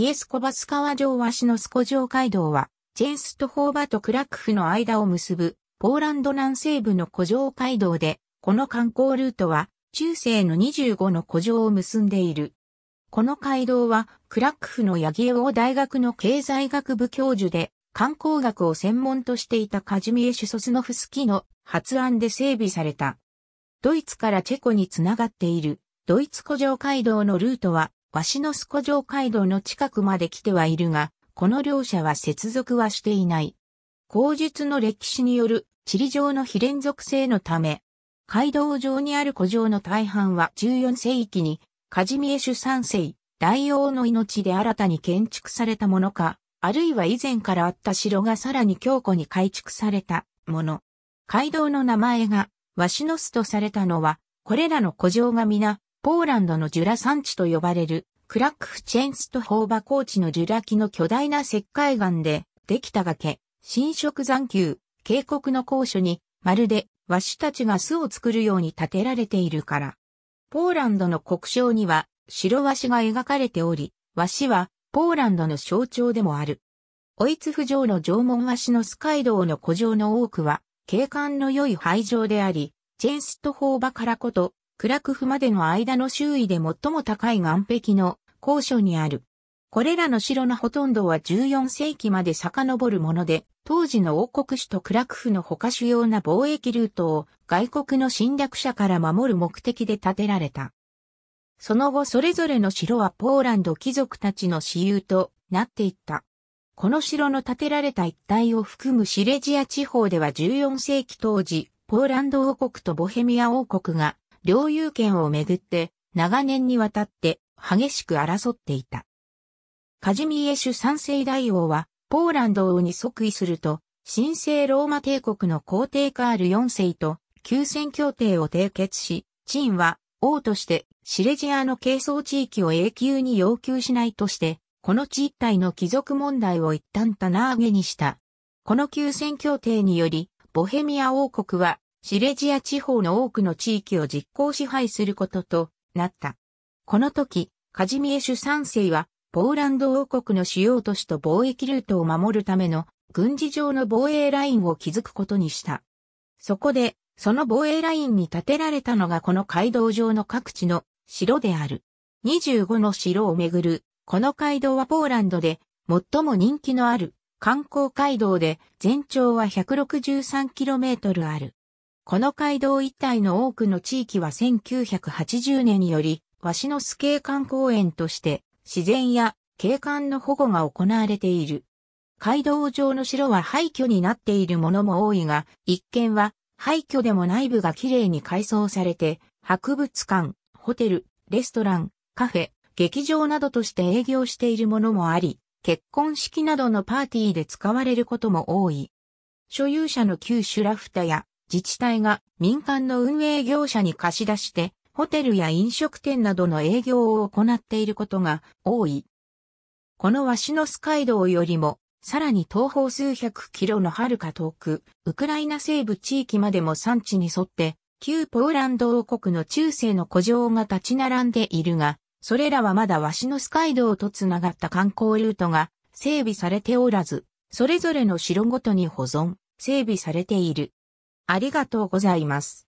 ピエスコバス川城ワシノスコ城街道は、チェンストホーバとクラクフの間を結ぶ、ポーランド南西部の古城街道で、この観光ルートは、中世の25の古城を結んでいる。この街道は、クラクフのヤギエオ大学の経済学部教授で、観光学を専門としていたカジミエ・シュソスノフスキの発案で整備された。ドイツからチェコにつながっている、ドイツ古城街道のルートは、ワシノスコ城街道の近くまで来てはいるが、この両者は接続はしていない。口述の歴史による地理上の非連続性のため、街道上にある古城の大半は14世紀に、カジミエシュ三世、大王の命で新たに建築されたものか、あるいは以前からあった城がさらに強固に改築されたもの。街道の名前が、ワシノスとされたのは、これらの古城が皆、ポーランドのジュラ産地と呼ばれる、クラックフチェンストホーバ高地のジュラ紀の巨大な石灰岩で、できた崖、新色残丘、渓谷の高所に、まるで和種たちが巣を作るように建てられているから。ポーランドの国章には、白和紙が描かれており、和紙は、ポーランドの象徴でもある。オイツフ城の縄文和紙のスカイ道の古城の多くは、景観の良い廃城であり、チェンストホーバからこと、クラクフまでの間の周囲で最も高い岩壁の高所にある。これらの城のほとんどは14世紀まで遡るもので、当時の王国首都クラクフの他主要な貿易ルートを外国の侵略者から守る目的で建てられた。その後それぞれの城はポーランド貴族たちの私有となっていった。この城の建てられた一帯を含むシレジア地方では14世紀当時、ポーランド王国とボヘミア王国が領有権をめぐって長年にわたって激しく争っていた。カジミエシュ三世大王はポーランド王に即位すると神聖ローマ帝国の皇帝カール四世と休戦協定を締結し、チンは王としてシレジアの係争地域を永久に要求しないとして、この地一帯の貴族問題を一旦棚上げにした。この休戦協定により、ボヘミア王国はシレジア地方の多くの地域を実行支配することとなった。この時、カジミエシュ三世は、ポーランド王国の主要都市と貿易ルートを守るための軍事上の防衛ラインを築くことにした。そこで、その防衛ラインに建てられたのがこの街道上の各地の城である。25の城をめぐる、この街道はポーランドで最も人気のある観光街道で全長は 163km ある。この街道一帯の多くの地域は1980年により、和紙のス景観公園として、自然や景観の保護が行われている。街道上の城は廃墟になっているものも多いが、一見は廃墟でも内部がきれいに改装されて、博物館、ホテル、レストラン、カフェ、劇場などとして営業しているものもあり、結婚式などのパーティーで使われることも多い。所有者の旧シュラフタや自治体が民間の運営業者に貸し出して、ホテルや飲食店などの営業を行っていることが多い。このワシノス街道よりも、さらに東方数百キロの遥か遠く、ウクライナ西部地域までも産地に沿って、旧ポーランド王国の中世の古城が立ち並んでいるが、それらはまだワシノス街道とつながった観光ルートが整備されておらず、それぞれの城ごとに保存、整備されている。ありがとうございます。